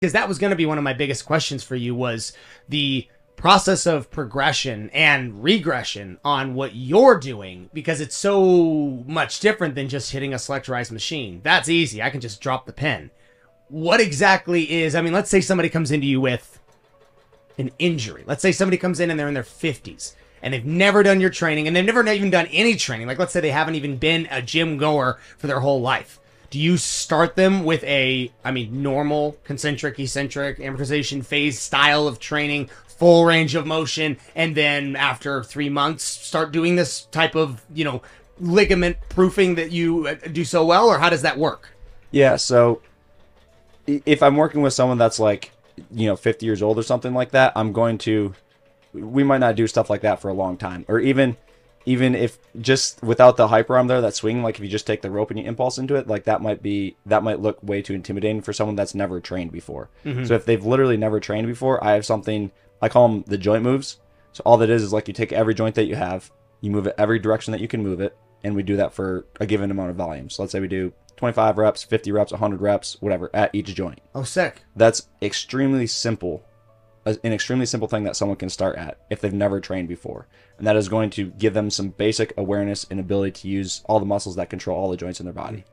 because that was going to be one of my biggest questions for you was the process of progression and regression on what you're doing because it's so much different than just hitting a selectorized machine. That's easy. I can just drop the pen. What exactly is, I mean, let's say somebody comes into you with an injury. Let's say somebody comes in and they're in their 50s and they've never done your training and they've never even done any training. Like, let's say they haven't even been a gym goer for their whole life do you start them with a, I mean, normal concentric, eccentric, amortization phase style of training, full range of motion, and then after three months, start doing this type of, you know, ligament proofing that you uh, do so well, or how does that work? Yeah, so if I'm working with someone that's like, you know, 50 years old or something like that, I'm going to, we might not do stuff like that for a long time, or even even if just without the hyper arm there, that swing, like if you just take the rope and you impulse into it, like that might be that might look way too intimidating for someone that's never trained before. Mm-hmm. So if they've literally never trained before, I have something I call them the joint moves. So all that is is like you take every joint that you have, you move it every direction that you can move it, and we do that for a given amount of volume. So let's say we do 25 reps, 50 reps, 100 reps, whatever at each joint. Oh, sick. That's extremely simple an extremely simple thing that someone can start at if they've never trained before. And that is going to give them some basic awareness and ability to use all the muscles that control all the joints in their body.